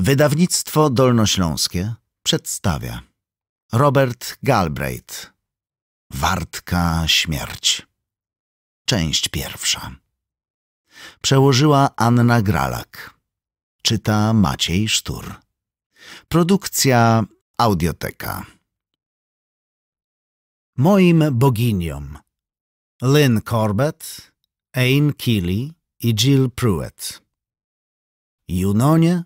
Wydawnictwo Dolnośląskie przedstawia Robert Galbraith Wartka Śmierć Część pierwsza Przełożyła Anna Gralak Czyta Maciej Sztur Produkcja Audioteka Moim boginiom Lynn Corbett, Ain Keeley i Jill Pruett Junonie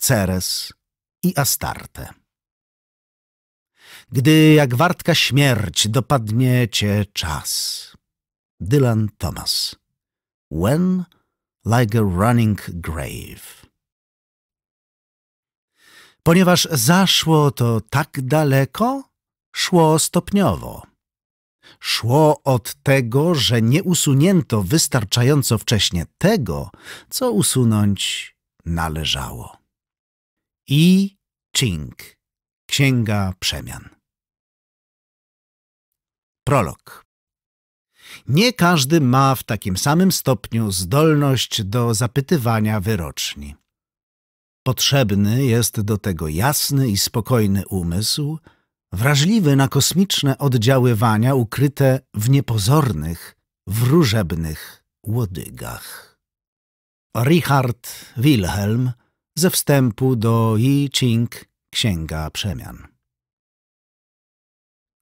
Ceres i Astarte. Gdy jak wartka śmierć dopadnie cię czas. Dylan Thomas. When like a running grave. Ponieważ zaszło to tak daleko, szło stopniowo. Szło od tego, że nie usunięto wystarczająco wcześnie tego, co usunąć należało. I Ching. Księga Przemian. Prolog. Nie każdy ma w takim samym stopniu zdolność do zapytywania wyroczni. Potrzebny jest do tego jasny i spokojny umysł, wrażliwy na kosmiczne oddziaływania ukryte w niepozornych, wróżebnych łodygach. Richard Wilhelm – ze wstępu do Yi Ching Księga Przemian.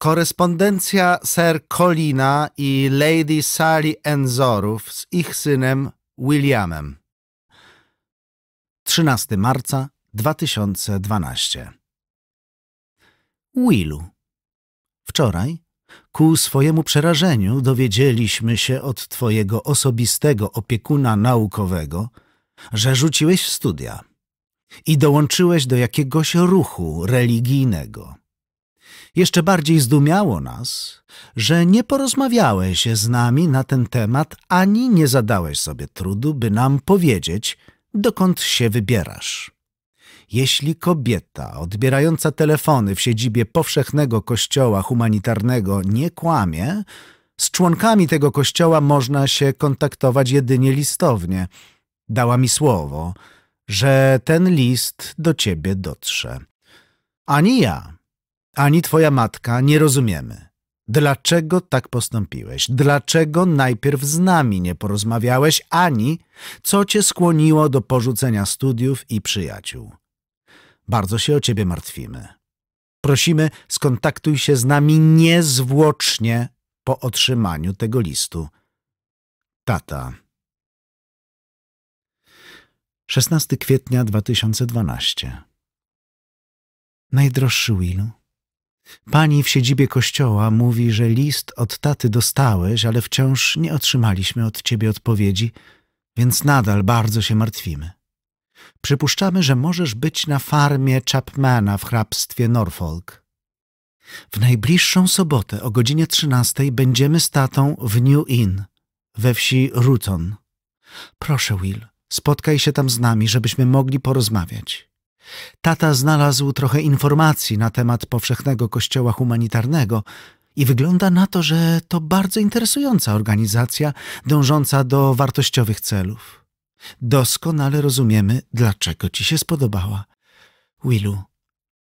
Korespondencja Sir Colina i Lady Sally Enzorów z ich synem Williamem. 13 marca 2012 Willu. Wczoraj, ku swojemu przerażeniu, dowiedzieliśmy się od twojego osobistego opiekuna naukowego, że rzuciłeś studia i dołączyłeś do jakiegoś ruchu religijnego. Jeszcze bardziej zdumiało nas, że nie porozmawiałeś z nami na ten temat ani nie zadałeś sobie trudu, by nam powiedzieć, dokąd się wybierasz. Jeśli kobieta odbierająca telefony w siedzibie powszechnego kościoła humanitarnego nie kłamie, z członkami tego kościoła można się kontaktować jedynie listownie. Dała mi słowo – że ten list do ciebie dotrze. Ani ja, ani twoja matka nie rozumiemy. Dlaczego tak postąpiłeś? Dlaczego najpierw z nami nie porozmawiałeś, ani co cię skłoniło do porzucenia studiów i przyjaciół? Bardzo się o ciebie martwimy. Prosimy, skontaktuj się z nami niezwłocznie po otrzymaniu tego listu. Tata. 16 kwietnia 2012 Najdroższy Willu, pani w siedzibie kościoła mówi, że list od taty dostałeś, ale wciąż nie otrzymaliśmy od ciebie odpowiedzi, więc nadal bardzo się martwimy. Przypuszczamy, że możesz być na farmie Chapmana w hrabstwie Norfolk. W najbliższą sobotę o godzinie 13 będziemy z tatą w New Inn, we wsi Ruton. Proszę, Will, Spotkaj się tam z nami, żebyśmy mogli porozmawiać. Tata znalazł trochę informacji na temat powszechnego kościoła humanitarnego i wygląda na to, że to bardzo interesująca organizacja dążąca do wartościowych celów. Doskonale rozumiemy, dlaczego ci się spodobała. Willu,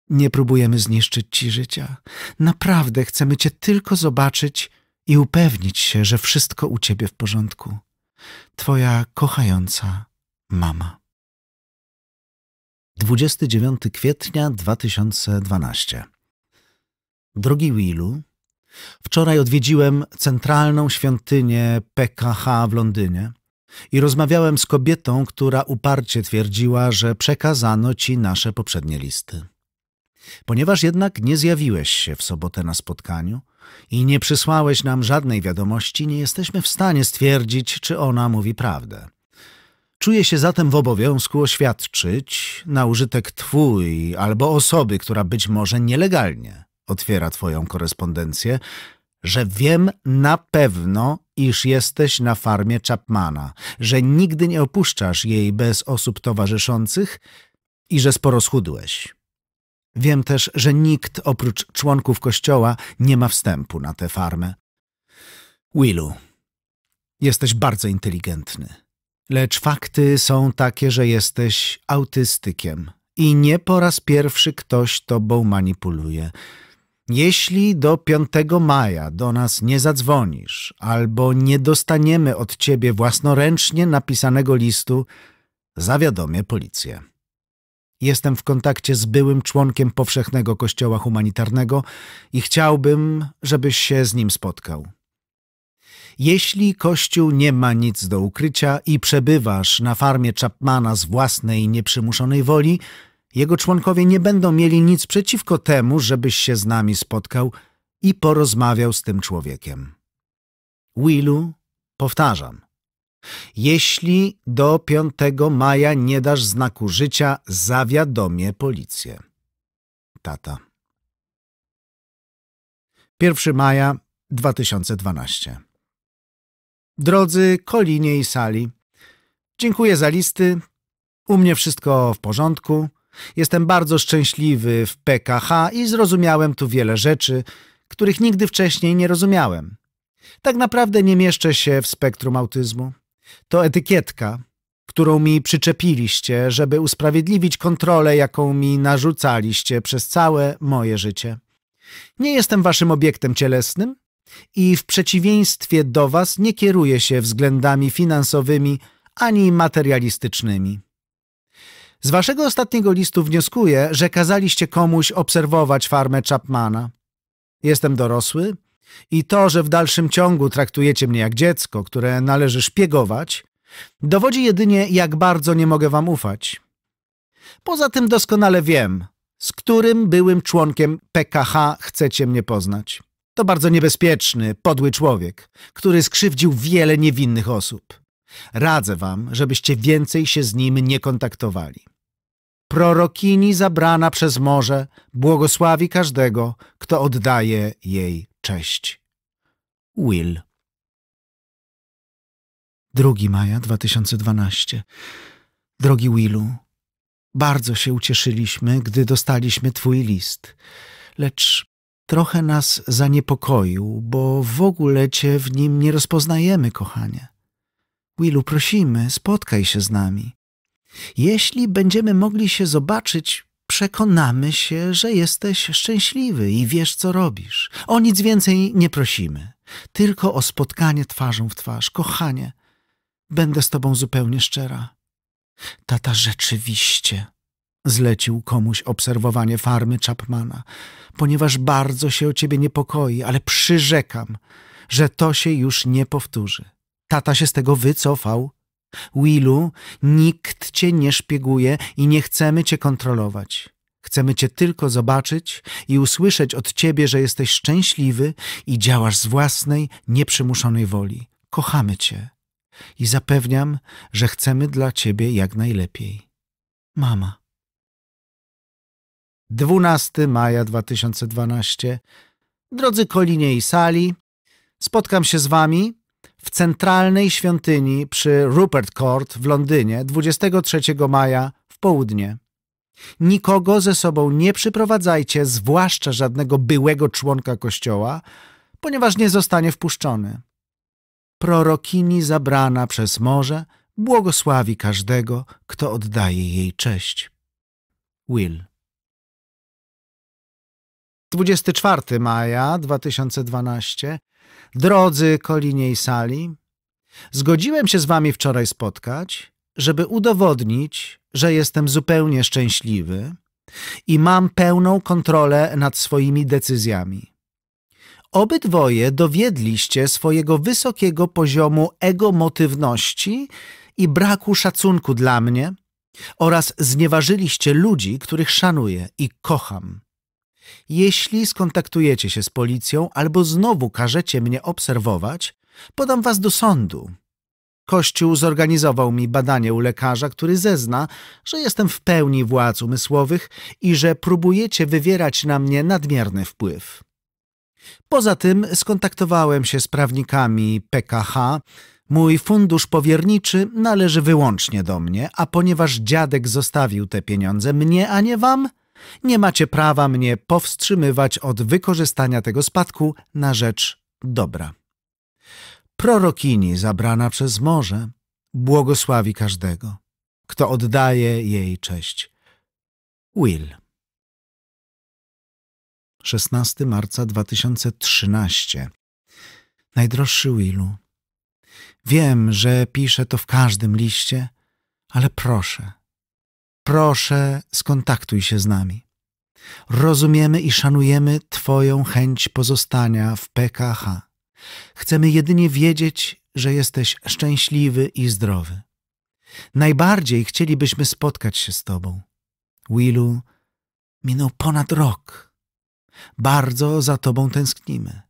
nie próbujemy zniszczyć ci życia. Naprawdę chcemy cię tylko zobaczyć i upewnić się, że wszystko u ciebie w porządku. Twoja kochająca mama. 29 kwietnia 2012 Drogi Willu, wczoraj odwiedziłem centralną świątynię PKH w Londynie i rozmawiałem z kobietą, która uparcie twierdziła, że przekazano ci nasze poprzednie listy. Ponieważ jednak nie zjawiłeś się w sobotę na spotkaniu i nie przysłałeś nam żadnej wiadomości, nie jesteśmy w stanie stwierdzić, czy ona mówi prawdę. Czuję się zatem w obowiązku oświadczyć na użytek twój albo osoby, która być może nielegalnie otwiera twoją korespondencję, że wiem na pewno, iż jesteś na farmie Chapmana, że nigdy nie opuszczasz jej bez osób towarzyszących i że sporo schudłeś. Wiem też, że nikt oprócz członków kościoła nie ma wstępu na tę farmę. Willu, jesteś bardzo inteligentny. Lecz fakty są takie, że jesteś autystykiem i nie po raz pierwszy ktoś tobą manipuluje. Jeśli do 5 maja do nas nie zadzwonisz albo nie dostaniemy od ciebie własnoręcznie napisanego listu, zawiadomię policję. Jestem w kontakcie z byłym członkiem Powszechnego Kościoła Humanitarnego i chciałbym, żebyś się z nim spotkał. Jeśli Kościół nie ma nic do ukrycia i przebywasz na farmie Chapmana z własnej nieprzymuszonej woli, jego członkowie nie będą mieli nic przeciwko temu, żebyś się z nami spotkał i porozmawiał z tym człowiekiem. Willu, powtarzam, jeśli do 5 maja nie dasz znaku życia, zawiadomię policję. Tata. 1 maja 2012 Drodzy Kolinie i Sali, dziękuję za listy. U mnie wszystko w porządku. Jestem bardzo szczęśliwy w PKH i zrozumiałem tu wiele rzeczy, których nigdy wcześniej nie rozumiałem. Tak naprawdę nie mieszczę się w spektrum autyzmu. To etykietka, którą mi przyczepiliście, żeby usprawiedliwić kontrolę, jaką mi narzucaliście przez całe moje życie. Nie jestem waszym obiektem cielesnym, i w przeciwieństwie do Was nie kieruje się względami finansowymi ani materialistycznymi. Z Waszego ostatniego listu wnioskuję, że kazaliście komuś obserwować farmę Chapmana. Jestem dorosły i to, że w dalszym ciągu traktujecie mnie jak dziecko, które należy szpiegować, dowodzi jedynie, jak bardzo nie mogę Wam ufać. Poza tym doskonale wiem, z którym byłym członkiem PKH chcecie mnie poznać. To bardzo niebezpieczny, podły człowiek, który skrzywdził wiele niewinnych osób. Radzę wam, żebyście więcej się z nim nie kontaktowali. Prorokini zabrana przez morze błogosławi każdego, kto oddaje jej cześć. Will 2 maja 2012 Drogi Willu, bardzo się ucieszyliśmy, gdy dostaliśmy twój list, lecz trochę nas zaniepokoił, bo w ogóle cię w nim nie rozpoznajemy, kochanie. Willu, prosimy, spotkaj się z nami. Jeśli będziemy mogli się zobaczyć, przekonamy się, że jesteś szczęśliwy i wiesz, co robisz. O nic więcej nie prosimy, tylko o spotkanie twarzą w twarz. Kochanie, będę z tobą zupełnie szczera. Tata rzeczywiście Zlecił komuś obserwowanie farmy Chapmana, ponieważ bardzo się o ciebie niepokoi, ale przyrzekam, że to się już nie powtórzy. Tata się z tego wycofał. Willu, nikt cię nie szpieguje i nie chcemy cię kontrolować. Chcemy cię tylko zobaczyć i usłyszeć od ciebie, że jesteś szczęśliwy i działasz z własnej, nieprzymuszonej woli. Kochamy cię i zapewniam, że chcemy dla ciebie jak najlepiej. Mama. 12 maja 2012. Drodzy Kolinie i Sali, spotkam się z Wami w centralnej świątyni przy Rupert Court w Londynie 23 maja w południe. Nikogo ze sobą nie przyprowadzajcie, zwłaszcza żadnego byłego członka kościoła, ponieważ nie zostanie wpuszczony. Prorokini zabrana przez morze błogosławi każdego, kto oddaje jej cześć. Will 24 maja 2012. Drodzy Kolinie i Sali, zgodziłem się z wami wczoraj spotkać, żeby udowodnić, że jestem zupełnie szczęśliwy i mam pełną kontrolę nad swoimi decyzjami. Obydwoje dowiedliście swojego wysokiego poziomu egomotywności i braku szacunku dla mnie oraz znieważyliście ludzi, których szanuję i kocham. Jeśli skontaktujecie się z policją albo znowu każecie mnie obserwować, podam was do sądu. Kościół zorganizował mi badanie u lekarza, który zezna, że jestem w pełni władz umysłowych i że próbujecie wywierać na mnie nadmierny wpływ. Poza tym skontaktowałem się z prawnikami PKH. Mój fundusz powierniczy należy wyłącznie do mnie, a ponieważ dziadek zostawił te pieniądze mnie, a nie wam – nie macie prawa mnie powstrzymywać od wykorzystania tego spadku na rzecz dobra. Prorokini zabrana przez morze błogosławi każdego, kto oddaje jej cześć. Will. 16 marca 2013 Najdroższy Willu, wiem, że piszę to w każdym liście, ale proszę – Proszę, skontaktuj się z nami. Rozumiemy i szanujemy Twoją chęć pozostania w PKH. Chcemy jedynie wiedzieć, że jesteś szczęśliwy i zdrowy. Najbardziej chcielibyśmy spotkać się z Tobą. Willu, minął ponad rok. Bardzo za Tobą tęsknimy.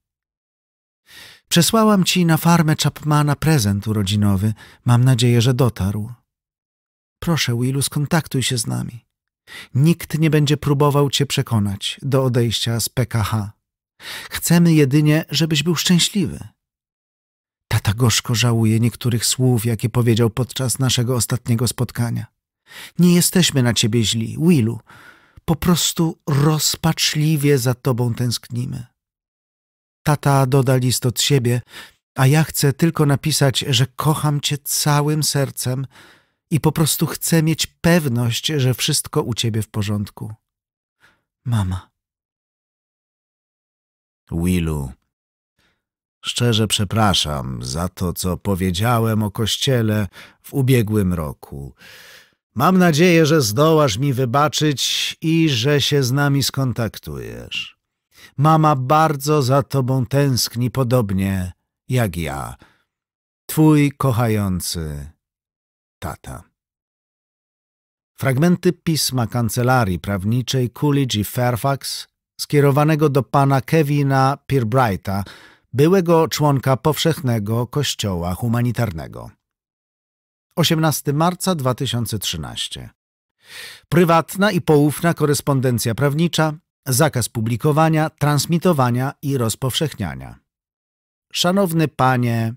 Przesłałam Ci na farmę Chapmana prezent urodzinowy. Mam nadzieję, że dotarł. Proszę, Willu, skontaktuj się z nami. Nikt nie będzie próbował cię przekonać do odejścia z PKH. Chcemy jedynie, żebyś był szczęśliwy. Tata gorzko żałuje niektórych słów, jakie powiedział podczas naszego ostatniego spotkania. Nie jesteśmy na ciebie źli, Willu. Po prostu rozpaczliwie za tobą tęsknimy. Tata doda list od siebie, a ja chcę tylko napisać, że kocham cię całym sercem i po prostu chcę mieć pewność, że wszystko u ciebie w porządku. Mama. Willu, szczerze przepraszam za to, co powiedziałem o kościele w ubiegłym roku. Mam nadzieję, że zdołasz mi wybaczyć i że się z nami skontaktujesz. Mama bardzo za tobą tęskni, podobnie jak ja. Twój kochający tata. Fragmenty pisma kancelarii prawniczej Coolidge i Fairfax skierowanego do pana Kevina Pirbrighta, byłego członka powszechnego kościoła humanitarnego. 18 marca 2013 Prywatna i poufna korespondencja prawnicza, zakaz publikowania, transmitowania i rozpowszechniania. Szanowny panie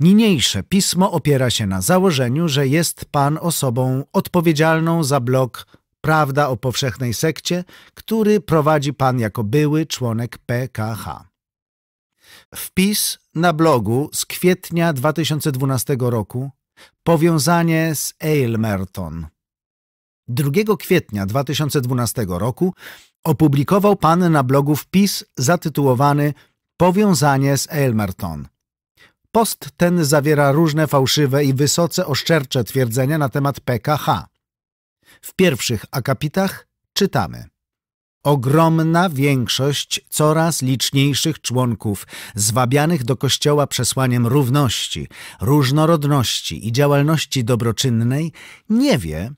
Niniejsze pismo opiera się na założeniu, że jest Pan osobą odpowiedzialną za blog Prawda o powszechnej sekcie, który prowadzi Pan jako były członek PKH. Wpis na blogu z kwietnia 2012 roku Powiązanie z Aylmerton 2 kwietnia 2012 roku opublikował Pan na blogu wpis zatytułowany Powiązanie z Aylmerton – Post ten zawiera różne fałszywe i wysoce oszczercze twierdzenia na temat PKH. W pierwszych akapitach czytamy Ogromna większość coraz liczniejszych członków zwabianych do Kościoła przesłaniem równości, różnorodności i działalności dobroczynnej nie wie,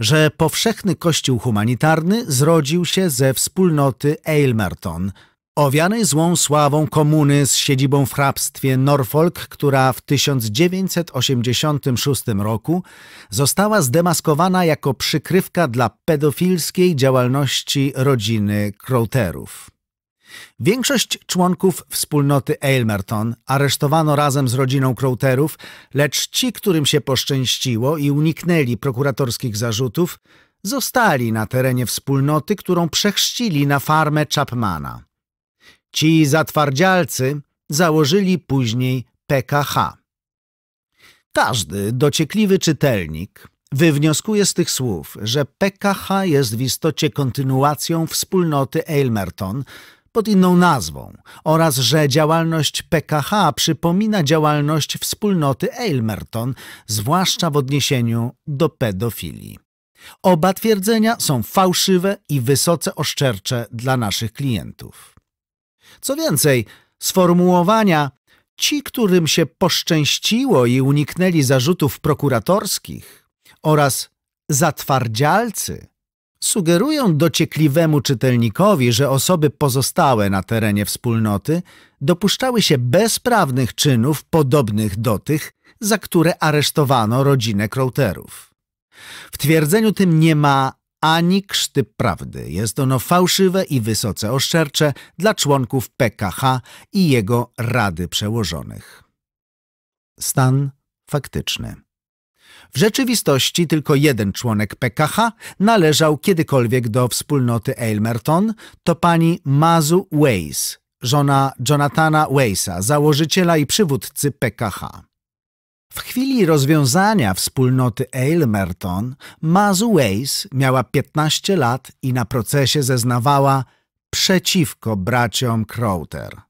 że powszechny Kościół humanitarny zrodził się ze wspólnoty Aylmerton – Owianej złą sławą komuny z siedzibą w hrabstwie Norfolk, która w 1986 roku została zdemaskowana jako przykrywka dla pedofilskiej działalności rodziny Crowterów. Większość członków wspólnoty Aylmerton aresztowano razem z rodziną Crowterów, lecz ci, którym się poszczęściło i uniknęli prokuratorskich zarzutów, zostali na terenie wspólnoty, którą przechrzcili na farmę Chapmana. Ci zatwardzialcy założyli później PKH. Każdy dociekliwy czytelnik wywnioskuje z tych słów, że PKH jest w istocie kontynuacją wspólnoty Aylmerton pod inną nazwą oraz że działalność PKH przypomina działalność wspólnoty Aylmerton, zwłaszcza w odniesieniu do pedofilii. Oba twierdzenia są fałszywe i wysoce oszczercze dla naszych klientów. Co więcej, sformułowania ci, którym się poszczęściło i uniknęli zarzutów prokuratorskich oraz zatwardzialcy sugerują dociekliwemu czytelnikowi, że osoby pozostałe na terenie wspólnoty dopuszczały się bezprawnych czynów podobnych do tych, za które aresztowano rodzinę Crowterów. W twierdzeniu tym nie ma ani krzty prawdy. Jest ono fałszywe i wysoce oszczercze dla członków PKH i jego Rady Przełożonych. Stan faktyczny. W rzeczywistości tylko jeden członek PKH należał kiedykolwiek do wspólnoty Aylmerton, to pani Mazu Weiss, żona Jonathana Weissa, założyciela i przywódcy PKH. W chwili rozwiązania wspólnoty Aylmerton, Mazu Ways miała 15 lat i na procesie zeznawała przeciwko braciom Crowther.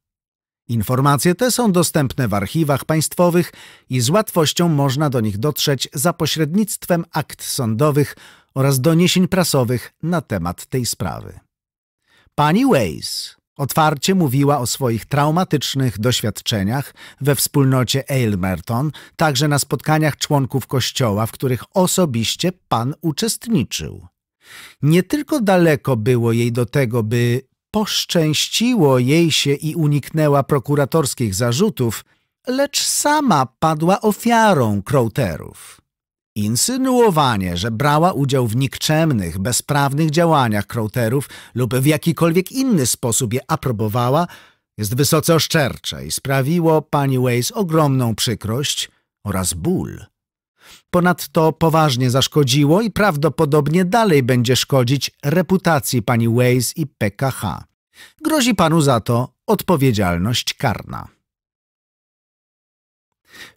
Informacje te są dostępne w archiwach państwowych i z łatwością można do nich dotrzeć za pośrednictwem akt sądowych oraz doniesień prasowych na temat tej sprawy. Pani Ways Otwarcie mówiła o swoich traumatycznych doświadczeniach we wspólnocie Aylmerton, także na spotkaniach członków kościoła, w których osobiście pan uczestniczył. Nie tylko daleko było jej do tego, by poszczęściło jej się i uniknęła prokuratorskich zarzutów, lecz sama padła ofiarą Crowterów. Insynuowanie, że brała udział w nikczemnych, bezprawnych działaniach Crowterów lub w jakikolwiek inny sposób je aprobowała, jest wysoce oszczercze i sprawiło pani Ways ogromną przykrość oraz ból. Ponadto poważnie zaszkodziło i prawdopodobnie dalej będzie szkodzić reputacji pani Ways i PKH. Grozi panu za to odpowiedzialność karna.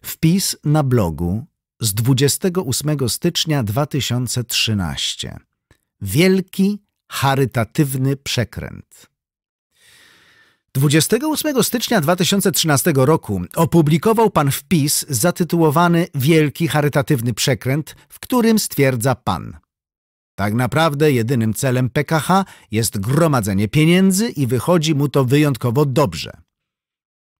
Wpis na blogu z 28 stycznia 2013. Wielki, charytatywny przekręt. 28 stycznia 2013 roku opublikował pan wpis zatytułowany Wielki charytatywny przekręt, w którym stwierdza pan. Tak naprawdę jedynym celem PKH jest gromadzenie pieniędzy i wychodzi mu to wyjątkowo dobrze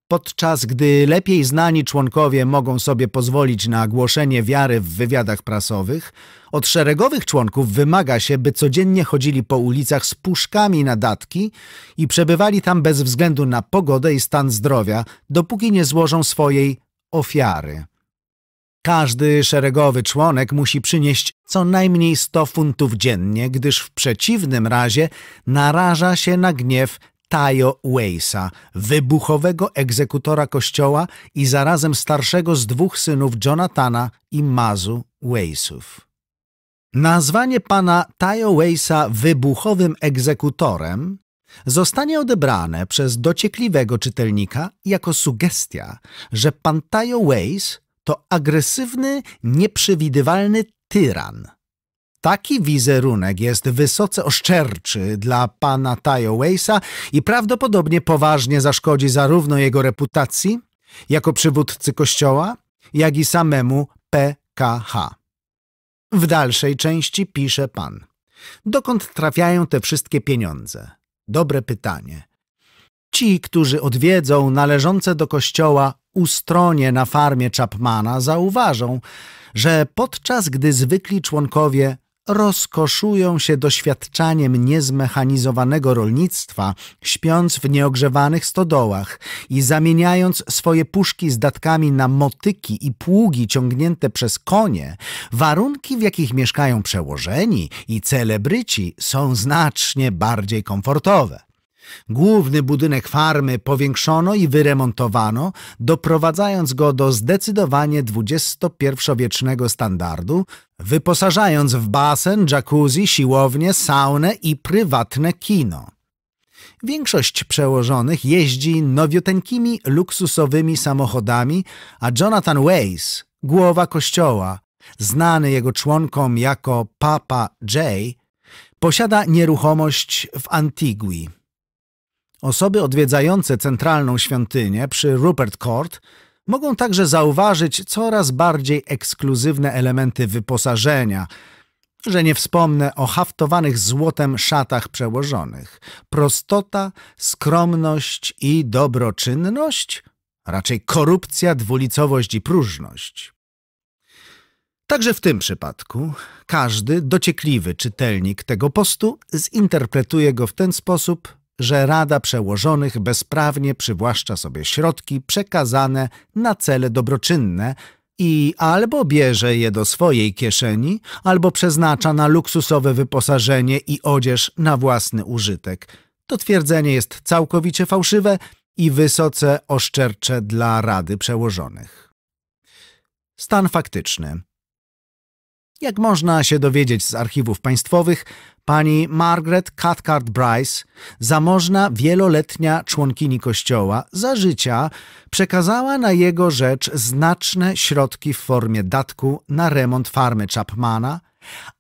podczas gdy lepiej znani członkowie mogą sobie pozwolić na głoszenie wiary w wywiadach prasowych, od szeregowych członków wymaga się, by codziennie chodzili po ulicach z puszkami na datki i przebywali tam bez względu na pogodę i stan zdrowia, dopóki nie złożą swojej ofiary. Każdy szeregowy członek musi przynieść co najmniej 100 funtów dziennie, gdyż w przeciwnym razie naraża się na gniew Tayo Weisa, wybuchowego egzekutora kościoła i zarazem starszego z dwóch synów Jonathana i Mazu Weisów. Nazwanie pana Tayo Weisa wybuchowym egzekutorem zostanie odebrane przez dociekliwego czytelnika jako sugestia, że pan Tayo Ways to agresywny, nieprzewidywalny tyran – Taki wizerunek jest wysoce oszczerczy dla pana Tayo Weisa i prawdopodobnie poważnie zaszkodzi zarówno jego reputacji jako przywódcy kościoła, jak i samemu PKH. W dalszej części pisze pan. Dokąd trafiają te wszystkie pieniądze? Dobre pytanie. Ci, którzy odwiedzą należące do kościoła ustronie na farmie Chapmana, zauważą, że podczas gdy zwykli członkowie rozkoszują się doświadczaniem niezmechanizowanego rolnictwa, śpiąc w nieogrzewanych stodołach i zamieniając swoje puszki z datkami na motyki i pługi ciągnięte przez konie, warunki, w jakich mieszkają przełożeni i celebryci są znacznie bardziej komfortowe. Główny budynek farmy powiększono i wyremontowano, doprowadzając go do zdecydowanie XXI-wiecznego standardu, wyposażając w basen, jacuzzi, siłownię, saunę i prywatne kino. Większość przełożonych jeździ nowiuteńkimi, luksusowymi samochodami, a Jonathan Weiss, głowa kościoła, znany jego członkom jako Papa J, posiada nieruchomość w Antigui. Osoby odwiedzające centralną świątynię przy Rupert Court mogą także zauważyć coraz bardziej ekskluzywne elementy wyposażenia, że nie wspomnę o haftowanych złotem szatach przełożonych. Prostota, skromność i dobroczynność? Raczej korupcja, dwulicowość i próżność. Także w tym przypadku każdy dociekliwy czytelnik tego postu zinterpretuje go w ten sposób, że Rada Przełożonych bezprawnie przywłaszcza sobie środki przekazane na cele dobroczynne i albo bierze je do swojej kieszeni, albo przeznacza na luksusowe wyposażenie i odzież na własny użytek. To twierdzenie jest całkowicie fałszywe i wysoce oszczercze dla Rady Przełożonych. Stan faktyczny. Jak można się dowiedzieć z archiwów państwowych, pani Margaret Cathcart Bryce, zamożna wieloletnia członkini kościoła, za życia przekazała na jego rzecz znaczne środki w formie datku na remont farmy Chapmana –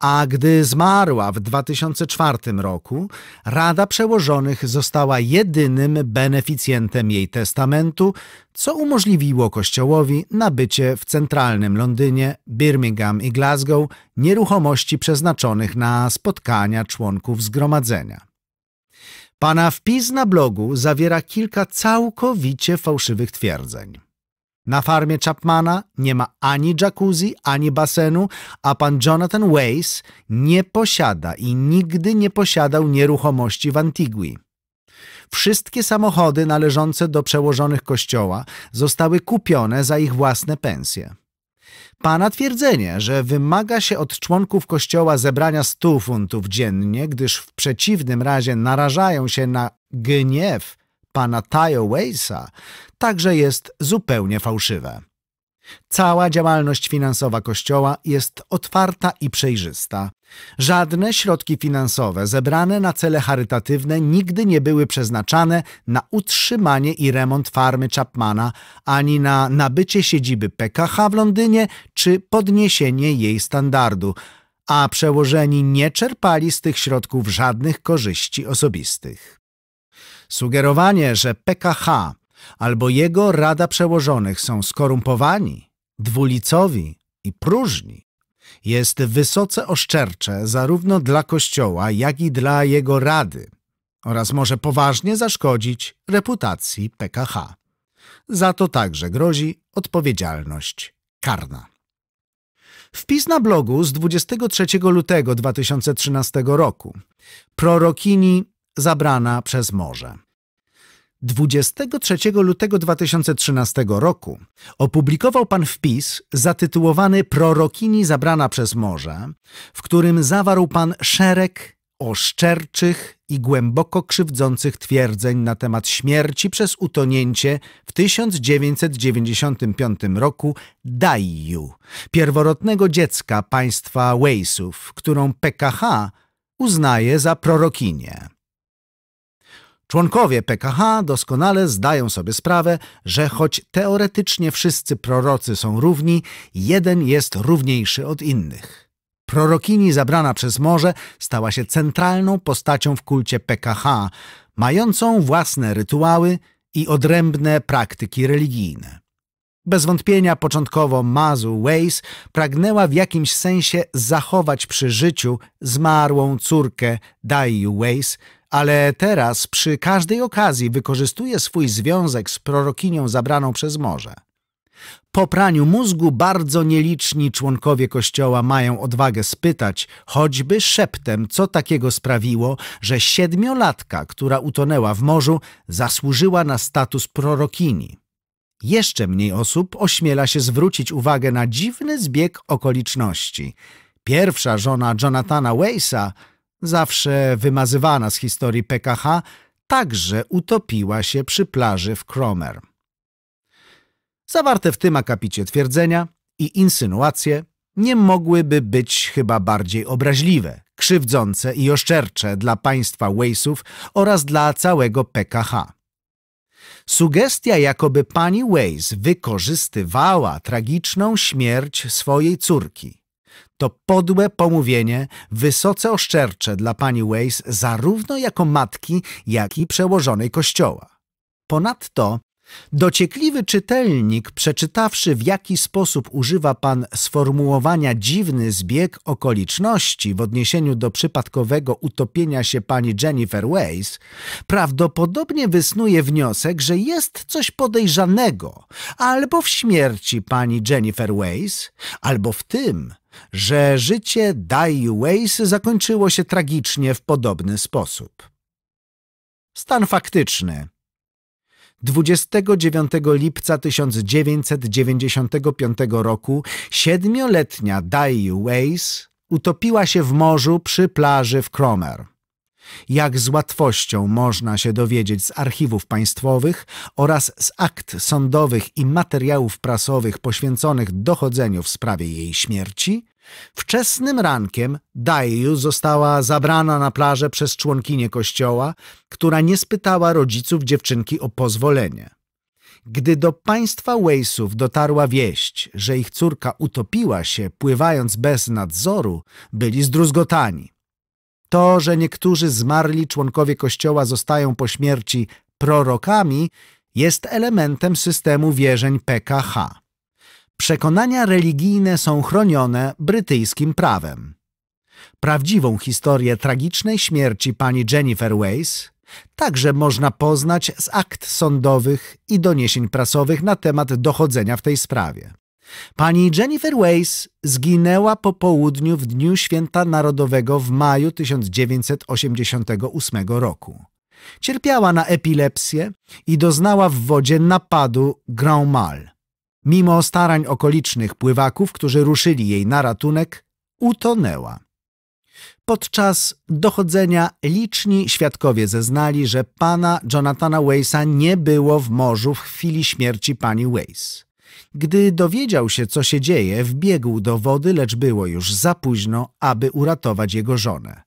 a gdy zmarła w 2004 roku, Rada Przełożonych została jedynym beneficjentem jej testamentu, co umożliwiło Kościołowi nabycie w centralnym Londynie, Birmingham i Glasgow nieruchomości przeznaczonych na spotkania członków zgromadzenia. Pana wpis na blogu zawiera kilka całkowicie fałszywych twierdzeń. Na farmie Chapmana nie ma ani jacuzzi, ani basenu, a pan Jonathan Weiss nie posiada i nigdy nie posiadał nieruchomości w Antigui. Wszystkie samochody należące do przełożonych kościoła zostały kupione za ich własne pensje. Pana twierdzenie, że wymaga się od członków kościoła zebrania 100 funtów dziennie, gdyż w przeciwnym razie narażają się na gniew pana Tayo Weissa, także jest zupełnie fałszywe. Cała działalność finansowa Kościoła jest otwarta i przejrzysta. Żadne środki finansowe zebrane na cele charytatywne nigdy nie były przeznaczane na utrzymanie i remont farmy Chapmana, ani na nabycie siedziby PKH w Londynie czy podniesienie jej standardu, a przełożeni nie czerpali z tych środków żadnych korzyści osobistych. Sugerowanie, że PKH albo jego rada przełożonych są skorumpowani, dwulicowi i próżni, jest wysoce oszczercze zarówno dla Kościoła, jak i dla jego rady oraz może poważnie zaszkodzić reputacji PKH. Za to także grozi odpowiedzialność karna. Wpis na blogu z 23 lutego 2013 roku. Prorokini zabrana przez morze. 23 lutego 2013 roku opublikował pan wpis zatytułowany Prorokini zabrana przez morze, w którym zawarł pan szereg oszczerczych i głęboko krzywdzących twierdzeń na temat śmierci przez utonięcie w 1995 roku Daiju, pierworodnego dziecka państwa Wejsów, którą PKH uznaje za prorokinię. Członkowie PKH doskonale zdają sobie sprawę, że choć teoretycznie wszyscy prorocy są równi, jeden jest równiejszy od innych. Prorokini zabrana przez morze stała się centralną postacią w kulcie PKH, mającą własne rytuały i odrębne praktyki religijne. Bez wątpienia początkowo Mazu Weiss pragnęła w jakimś sensie zachować przy życiu zmarłą córkę Dai Weiss, ale teraz przy każdej okazji wykorzystuje swój związek z prorokinią zabraną przez morze. Po praniu mózgu bardzo nieliczni członkowie kościoła mają odwagę spytać, choćby szeptem, co takiego sprawiło, że siedmiolatka, która utonęła w morzu, zasłużyła na status prorokini. Jeszcze mniej osób ośmiela się zwrócić uwagę na dziwny zbieg okoliczności. Pierwsza żona Jonathana Weissa, zawsze wymazywana z historii PKH, także utopiła się przy plaży w Cromer. Zawarte w tym akapicie twierdzenia i insynuacje nie mogłyby być chyba bardziej obraźliwe, krzywdzące i oszczercze dla państwa Weissów oraz dla całego PKH. Sugestia, jakoby pani Ways wykorzystywała tragiczną śmierć swojej córki, to podłe pomówienie wysoce oszczercze dla pani Ways zarówno jako matki, jak i przełożonej kościoła. Ponadto Dociekliwy czytelnik, przeczytawszy w jaki sposób używa Pan sformułowania dziwny zbieg okoliczności w odniesieniu do przypadkowego utopienia się pani Jennifer Ways, prawdopodobnie wysnuje wniosek, że jest coś podejrzanego albo w śmierci pani Jennifer Ways, albo w tym, że życie Dai Weiss zakończyło się tragicznie w podobny sposób. Stan faktyczny – 29 lipca 1995 roku siedmioletnia Dai Weiss utopiła się w morzu przy plaży w Cromer. Jak z łatwością można się dowiedzieć z archiwów państwowych oraz z akt sądowych i materiałów prasowych poświęconych dochodzeniu w sprawie jej śmierci, Wczesnym rankiem Daiju została zabrana na plażę przez członkinię kościoła, która nie spytała rodziców dziewczynki o pozwolenie. Gdy do państwa Waysów dotarła wieść, że ich córka utopiła się, pływając bez nadzoru, byli zdruzgotani. To, że niektórzy zmarli członkowie kościoła zostają po śmierci prorokami, jest elementem systemu wierzeń PKH. Przekonania religijne są chronione brytyjskim prawem. Prawdziwą historię tragicznej śmierci pani Jennifer Weiss także można poznać z akt sądowych i doniesień prasowych na temat dochodzenia w tej sprawie. Pani Jennifer Weiss zginęła po południu w Dniu Święta Narodowego w maju 1988 roku. Cierpiała na epilepsję i doznała w wodzie napadu grand mal. Mimo starań okolicznych pływaków, którzy ruszyli jej na ratunek, utonęła. Podczas dochodzenia liczni świadkowie zeznali, że pana Jonathana Waysa nie było w morzu w chwili śmierci pani Ways. Gdy dowiedział się, co się dzieje, wbiegł do wody, lecz było już za późno, aby uratować jego żonę.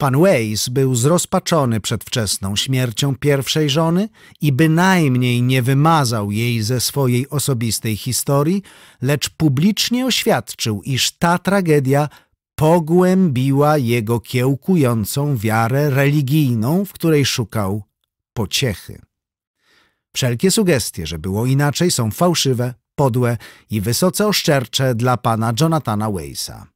Pan Weiss był zrozpaczony przedwczesną śmiercią pierwszej żony i bynajmniej nie wymazał jej ze swojej osobistej historii, lecz publicznie oświadczył, iż ta tragedia pogłębiła jego kiełkującą wiarę religijną, w której szukał pociechy. Wszelkie sugestie, że było inaczej, są fałszywe, podłe i wysoce oszczercze dla pana Jonathana Weissa.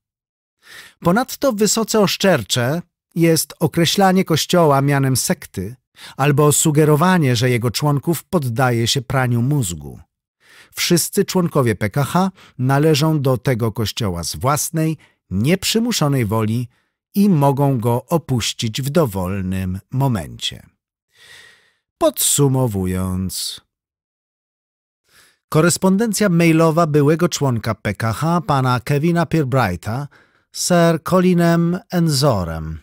Ponadto wysoce oszczercze jest określanie Kościoła mianem sekty albo sugerowanie, że jego członków poddaje się praniu mózgu. Wszyscy członkowie PKH należą do tego Kościoła z własnej, nieprzymuszonej woli i mogą go opuścić w dowolnym momencie. Podsumowując... Korespondencja mailowa byłego członka PKH, pana Kevina Pirbrighta, Sir Colinem Enzorem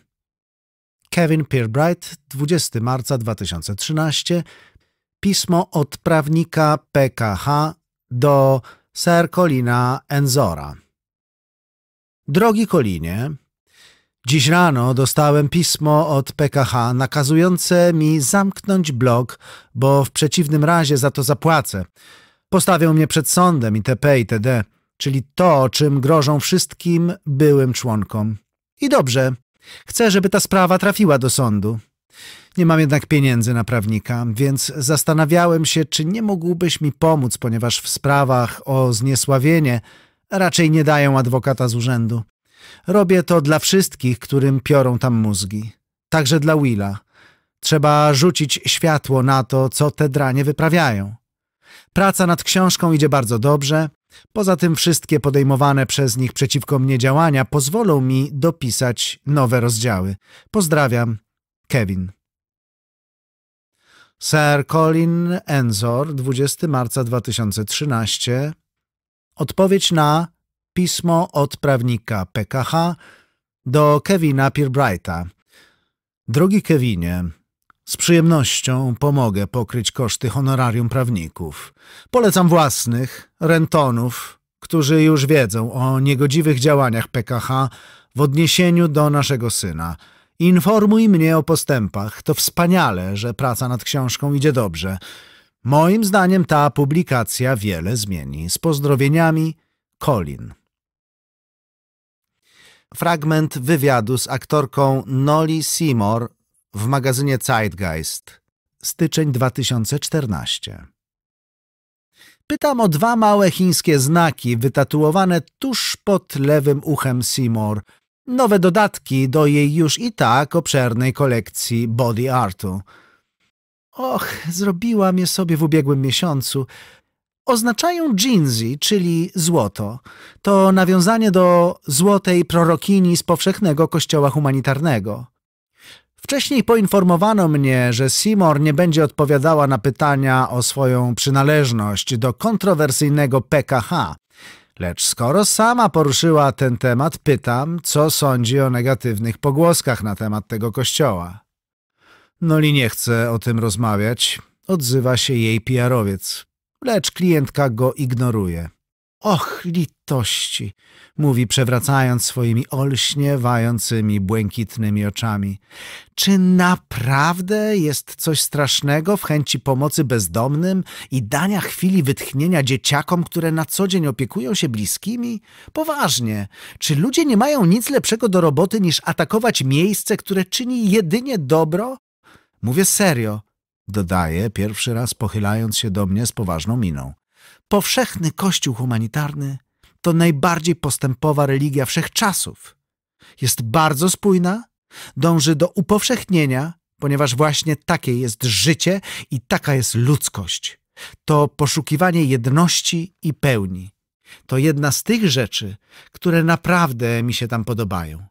Kevin Pierbright, 20 marca 2013, pismo od prawnika PKH do Sir Colina Enzora. Drogi Kolinie, dziś rano dostałem pismo od PKH nakazujące mi zamknąć blog, bo w przeciwnym razie za to zapłacę. Postawią mnie przed sądem itp. itd., czyli to, czym grożą wszystkim byłym członkom. I dobrze, Chcę, żeby ta sprawa trafiła do sądu. Nie mam jednak pieniędzy na prawnika, więc zastanawiałem się, czy nie mógłbyś mi pomóc, ponieważ w sprawach o zniesławienie raczej nie dają adwokata z urzędu. Robię to dla wszystkich, którym piorą tam mózgi. Także dla Willa. Trzeba rzucić światło na to, co te dranie wyprawiają. Praca nad książką idzie bardzo dobrze, Poza tym wszystkie podejmowane przez nich przeciwko mnie działania pozwolą mi dopisać nowe rozdziały. Pozdrawiam, Kevin. Sir Colin Enzor, 20 marca 2013. Odpowiedź na pismo od prawnika PKH do Kevina Pirbrighta. Drogi Kevinie, z przyjemnością pomogę pokryć koszty honorarium prawników. Polecam własnych, rentonów, którzy już wiedzą o niegodziwych działaniach PKH w odniesieniu do naszego syna. Informuj mnie o postępach. To wspaniale, że praca nad książką idzie dobrze. Moim zdaniem ta publikacja wiele zmieni. Z pozdrowieniami, Colin. Fragment wywiadu z aktorką Noli Seymour w magazynie Zeitgeist, styczeń 2014. Pytam o dwa małe chińskie znaki wytatuowane tuż pod lewym uchem Seymour, nowe dodatki do jej już i tak obszernej kolekcji body artu. Och, zrobiłam je sobie w ubiegłym miesiącu. Oznaczają jeansy, czyli złoto. To nawiązanie do złotej prorokini z powszechnego kościoła humanitarnego – Wcześniej poinformowano mnie, że Seymour nie będzie odpowiadała na pytania o swoją przynależność do kontrowersyjnego PKH. Lecz skoro sama poruszyła ten temat, pytam, co sądzi o negatywnych pogłoskach na temat tego kościoła. Noli nie chce o tym rozmawiać, odzywa się jej pr lecz klientka go ignoruje. Och, lit mówi przewracając swoimi olśniewającymi błękitnymi oczami. Czy naprawdę jest coś strasznego w chęci pomocy bezdomnym i dania chwili wytchnienia dzieciakom, które na co dzień opiekują się bliskimi? Poważnie, czy ludzie nie mają nic lepszego do roboty niż atakować miejsce, które czyni jedynie dobro? Mówię serio, dodaje, pierwszy raz pochylając się do mnie z poważną miną. Powszechny kościół humanitarny to najbardziej postępowa religia wszechczasów. Jest bardzo spójna, dąży do upowszechnienia, ponieważ właśnie takie jest życie i taka jest ludzkość. To poszukiwanie jedności i pełni. To jedna z tych rzeczy, które naprawdę mi się tam podobają.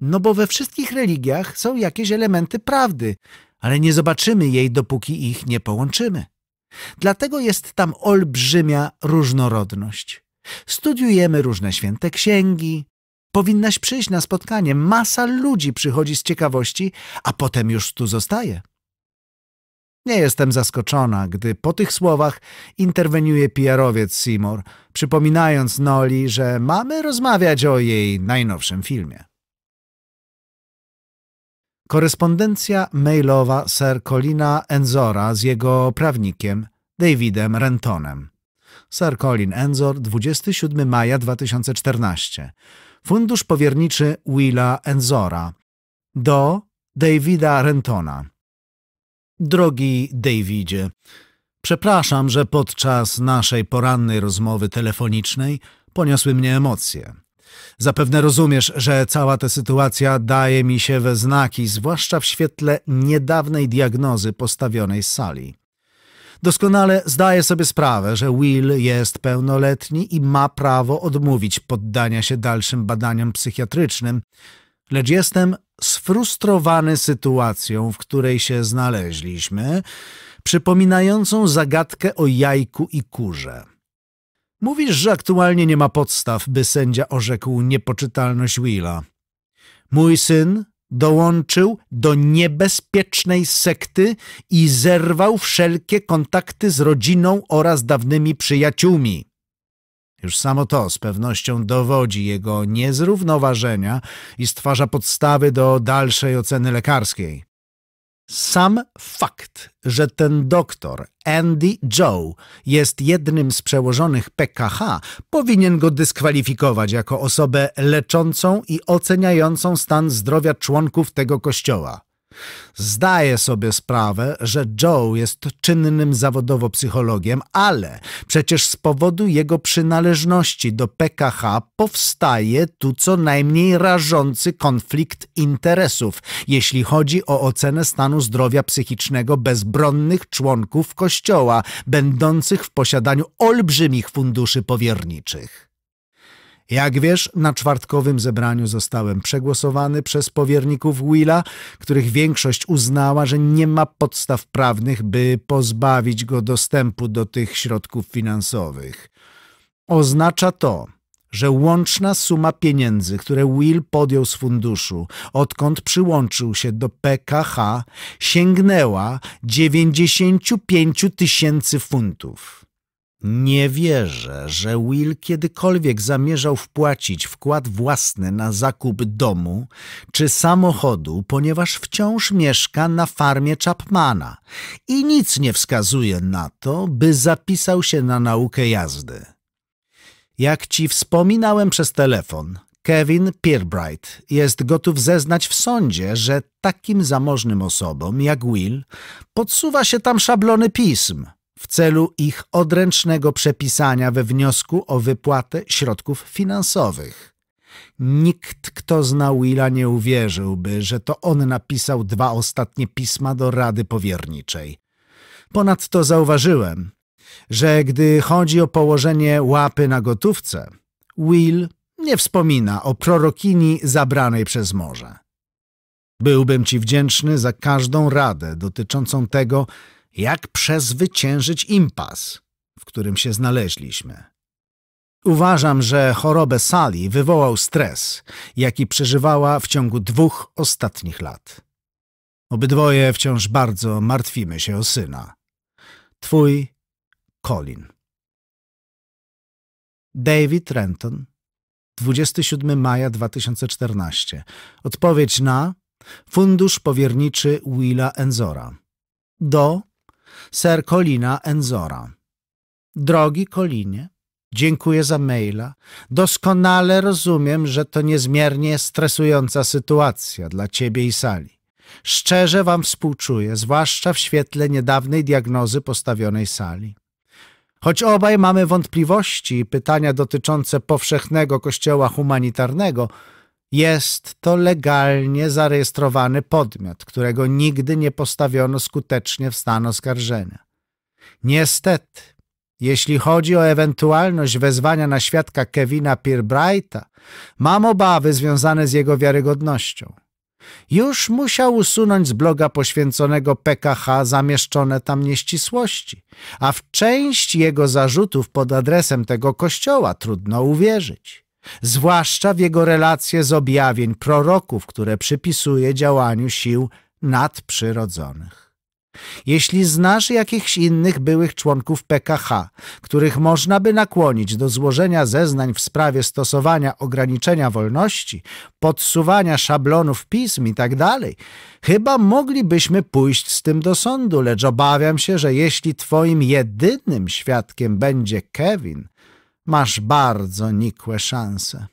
No bo we wszystkich religiach są jakieś elementy prawdy, ale nie zobaczymy jej, dopóki ich nie połączymy. Dlatego jest tam olbrzymia różnorodność. Studiujemy różne święte księgi. Powinnaś przyjść na spotkanie. Masa ludzi przychodzi z ciekawości, a potem już tu zostaje. Nie jestem zaskoczona, gdy po tych słowach interweniuje PR-owiec Seymour, przypominając Noli, że mamy rozmawiać o jej najnowszym filmie. Korespondencja mailowa Sir Colina Enzora z jego prawnikiem Davidem Rentonem. Sir Colin Enzor, 27 maja 2014. Fundusz powierniczy Willa Enzora do Davida Rentona. Drogi Davidzie, przepraszam, że podczas naszej porannej rozmowy telefonicznej poniosły mnie emocje. Zapewne rozumiesz, że cała ta sytuacja daje mi się we znaki, zwłaszcza w świetle niedawnej diagnozy postawionej z sali. Doskonale zdaję sobie sprawę, że Will jest pełnoletni i ma prawo odmówić poddania się dalszym badaniom psychiatrycznym, lecz jestem sfrustrowany sytuacją, w której się znaleźliśmy, przypominającą zagadkę o jajku i kurze. Mówisz, że aktualnie nie ma podstaw, by sędzia orzekł niepoczytalność Willa. Mój syn dołączył do niebezpiecznej sekty i zerwał wszelkie kontakty z rodziną oraz dawnymi przyjaciółmi. Już samo to z pewnością dowodzi jego niezrównoważenia i stwarza podstawy do dalszej oceny lekarskiej. Sam fakt, że ten doktor, Andy Joe, jest jednym z przełożonych PKH, powinien go dyskwalifikować jako osobę leczącą i oceniającą stan zdrowia członków tego kościoła. Zdaję sobie sprawę, że Joe jest czynnym zawodowo psychologiem, ale przecież z powodu jego przynależności do PKH powstaje tu co najmniej rażący konflikt interesów, jeśli chodzi o ocenę stanu zdrowia psychicznego bezbronnych członków Kościoła, będących w posiadaniu olbrzymich funduszy powierniczych. Jak wiesz, na czwartkowym zebraniu zostałem przegłosowany przez powierników Willa, których większość uznała, że nie ma podstaw prawnych, by pozbawić go dostępu do tych środków finansowych. Oznacza to, że łączna suma pieniędzy, które Will podjął z funduszu, odkąd przyłączył się do PKH, sięgnęła 95 tysięcy funtów. Nie wierzę, że Will kiedykolwiek zamierzał wpłacić wkład własny na zakup domu czy samochodu, ponieważ wciąż mieszka na farmie Chapmana i nic nie wskazuje na to, by zapisał się na naukę jazdy. Jak ci wspominałem przez telefon, Kevin Pierbright jest gotów zeznać w sądzie, że takim zamożnym osobom jak Will podsuwa się tam szablony pism – w celu ich odręcznego przepisania we wniosku o wypłatę środków finansowych. Nikt, kto zna Willa, nie uwierzyłby, że to on napisał dwa ostatnie pisma do Rady Powierniczej. Ponadto zauważyłem, że gdy chodzi o położenie łapy na gotówce, Will nie wspomina o prorokini zabranej przez morze. Byłbym ci wdzięczny za każdą radę dotyczącą tego, jak przezwyciężyć impas, w którym się znaleźliśmy. Uważam, że chorobę Sali wywołał stres, jaki przeżywała w ciągu dwóch ostatnich lat. Obydwoje wciąż bardzo martwimy się o syna. Twój Colin. David Renton, 27 maja 2014. Odpowiedź na Fundusz Powierniczy Willa Enzora. Do Sir Colina Enzora. Drogi Colinie, dziękuję za maila. Doskonale rozumiem, że to niezmiernie stresująca sytuacja dla ciebie i sali. Szczerze wam współczuję, zwłaszcza w świetle niedawnej diagnozy postawionej sali. Choć obaj mamy wątpliwości i pytania dotyczące powszechnego kościoła humanitarnego, jest to legalnie zarejestrowany podmiot, którego nigdy nie postawiono skutecznie w stan oskarżenia. Niestety, jeśli chodzi o ewentualność wezwania na świadka Kevina Pirbrighta, mam obawy związane z jego wiarygodnością. Już musiał usunąć z bloga poświęconego PKH zamieszczone tam nieścisłości, a w część jego zarzutów pod adresem tego kościoła trudno uwierzyć zwłaszcza w jego relacje z objawień proroków, które przypisuje działaniu sił nadprzyrodzonych. Jeśli znasz jakichś innych byłych członków PKH, których można by nakłonić do złożenia zeznań w sprawie stosowania ograniczenia wolności, podsuwania szablonów pism itd., tak chyba moglibyśmy pójść z tym do sądu, lecz obawiam się, że jeśli twoim jedynym świadkiem będzie Kevin, Masz bardzo nikłe szanse.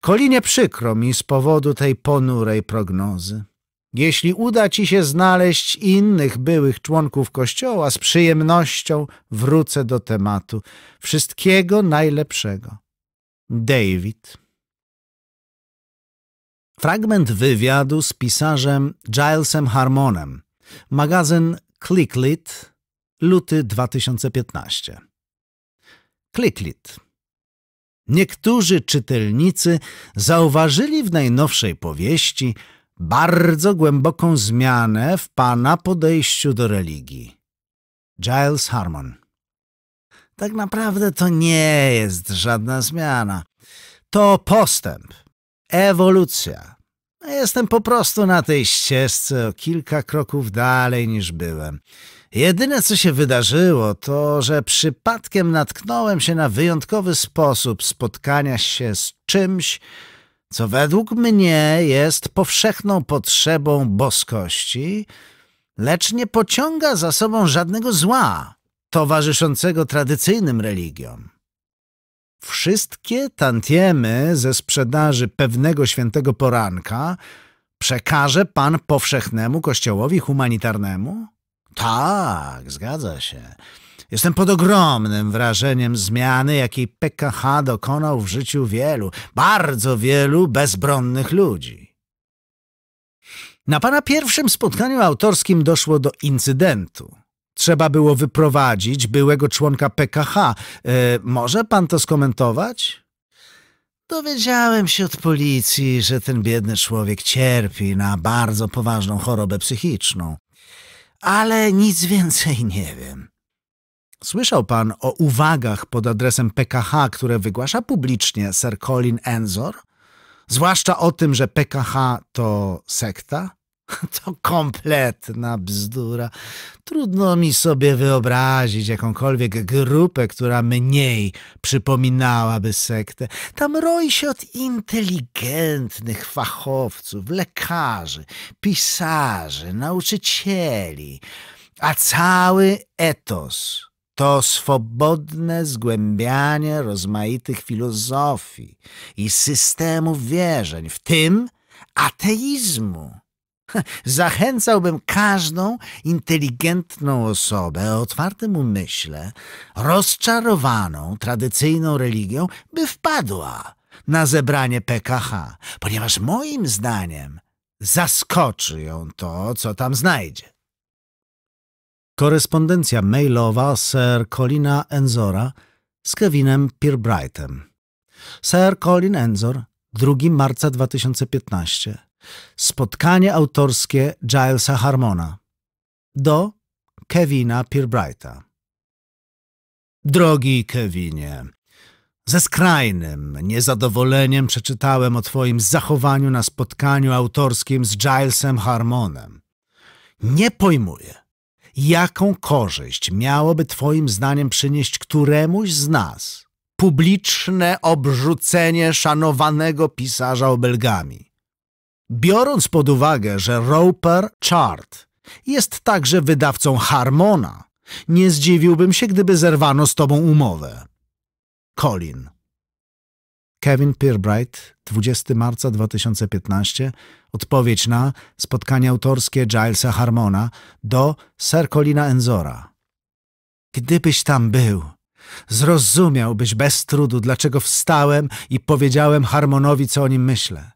Kolinie przykro mi z powodu tej ponurej prognozy. Jeśli uda ci się znaleźć innych byłych członków kościoła, z przyjemnością wrócę do tematu. Wszystkiego najlepszego. David Fragment wywiadu z pisarzem Gilesem Harmonem. Magazyn Clicklit, luty 2015 Kliklit. Niektórzy czytelnicy zauważyli w najnowszej powieści bardzo głęboką zmianę w pana podejściu do religii. Giles Harmon Tak naprawdę to nie jest żadna zmiana. To postęp, ewolucja. Jestem po prostu na tej ścieżce o kilka kroków dalej niż byłem. Jedyne, co się wydarzyło, to, że przypadkiem natknąłem się na wyjątkowy sposób spotkania się z czymś, co według mnie jest powszechną potrzebą boskości, lecz nie pociąga za sobą żadnego zła towarzyszącego tradycyjnym religiom. Wszystkie tantiemy ze sprzedaży pewnego świętego poranka przekaże pan powszechnemu kościołowi humanitarnemu? Tak, zgadza się. Jestem pod ogromnym wrażeniem zmiany, jakiej PKH dokonał w życiu wielu, bardzo wielu bezbronnych ludzi. Na pana pierwszym spotkaniu autorskim doszło do incydentu. Trzeba było wyprowadzić byłego członka PKH. E, może pan to skomentować? Dowiedziałem się od policji, że ten biedny człowiek cierpi na bardzo poważną chorobę psychiczną ale nic więcej nie wiem. Słyszał pan o uwagach pod adresem PKH, które wygłasza publicznie Sir Colin Enzor? Zwłaszcza o tym, że PKH to sekta? To kompletna bzdura. Trudno mi sobie wyobrazić jakąkolwiek grupę, która mniej przypominałaby sektę. Tam roi się od inteligentnych fachowców, lekarzy, pisarzy, nauczycieli, a cały etos to swobodne zgłębianie rozmaitych filozofii i systemów wierzeń, w tym ateizmu. Zachęcałbym każdą inteligentną osobę o otwartym umyśle, rozczarowaną tradycyjną religią, by wpadła na zebranie PKH, ponieważ moim zdaniem zaskoczy ją to, co tam znajdzie. Korespondencja mailowa Sir Colina Enzora z Kevinem Pirbrightem. Sir Colin Enzor, 2 marca 2015 Spotkanie autorskie Gilesa Harmona do Kevina Pirbrighta. Drogi Kevinie, ze skrajnym niezadowoleniem przeczytałem o Twoim zachowaniu na spotkaniu autorskim z Gilesem Harmonem. Nie pojmuję, jaką korzyść miałoby Twoim zdaniem przynieść któremuś z nas publiczne obrzucenie szanowanego pisarza obelgami. Biorąc pod uwagę, że Roper Chart jest także wydawcą Harmona, nie zdziwiłbym się, gdyby zerwano z tobą umowę. Colin Kevin Pirbright, 20 marca 2015, odpowiedź na spotkanie autorskie Gilesa Harmona do Sir Colina Enzora. Gdybyś tam był, zrozumiałbyś bez trudu, dlaczego wstałem i powiedziałem Harmonowi, co o nim myślę.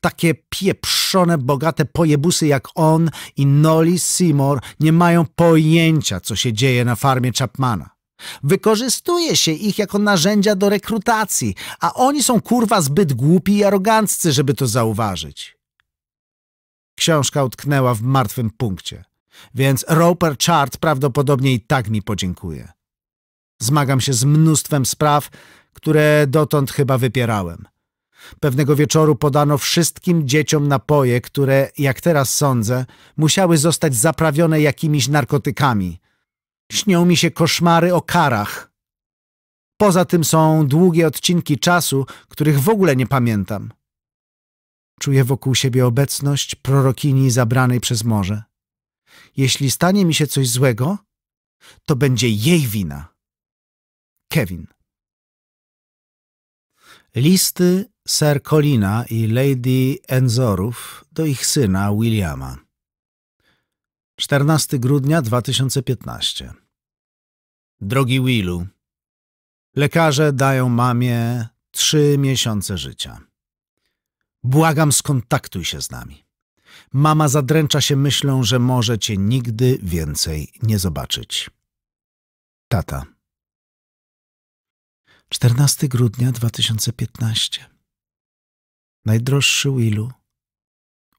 Takie pieprzone, bogate pojebusy jak on i Noli Seymour nie mają pojęcia, co się dzieje na farmie Chapmana. Wykorzystuje się ich jako narzędzia do rekrutacji, a oni są kurwa zbyt głupi i aroganccy, żeby to zauważyć. Książka utknęła w martwym punkcie, więc Roper Chart prawdopodobnie i tak mi podziękuje. Zmagam się z mnóstwem spraw, które dotąd chyba wypierałem. Pewnego wieczoru podano wszystkim dzieciom napoje, które, jak teraz sądzę, musiały zostać zaprawione jakimiś narkotykami. Śnią mi się koszmary o karach. Poza tym są długie odcinki czasu, których w ogóle nie pamiętam. Czuję wokół siebie obecność prorokini zabranej przez morze. Jeśli stanie mi się coś złego, to będzie jej wina. Kevin Listy Sir Colina i Lady Enzorów do ich syna Williama. 14 grudnia 2015 Drogi Willu, lekarze dają mamie trzy miesiące życia. Błagam, skontaktuj się z nami. Mama zadręcza się myślą, że może cię nigdy więcej nie zobaczyć. Tata. 14 grudnia 2015. Najdroższy Willu,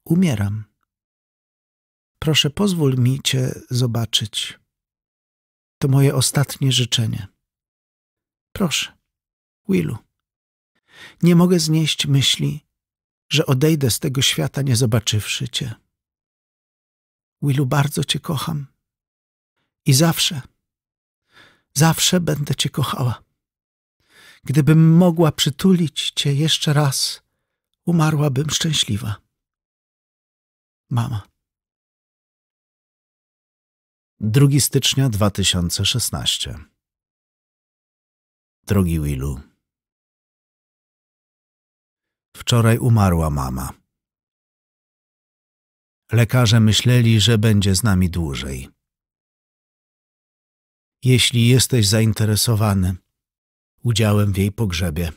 umieram. Proszę, pozwól mi Cię zobaczyć. To moje ostatnie życzenie. Proszę, Willu. Nie mogę znieść myśli, że odejdę z tego świata nie zobaczywszy Cię. Willu, bardzo Cię kocham i zawsze, zawsze będę Cię kochała. Gdybym mogła przytulić cię jeszcze raz, umarłabym szczęśliwa. Mama. 2 stycznia 2016 Drogi Willu. Wczoraj umarła mama. Lekarze myśleli, że będzie z nami dłużej. Jeśli jesteś zainteresowany, udziałem w jej pogrzebie.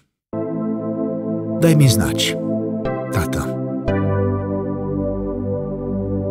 Daj mi znać, tata.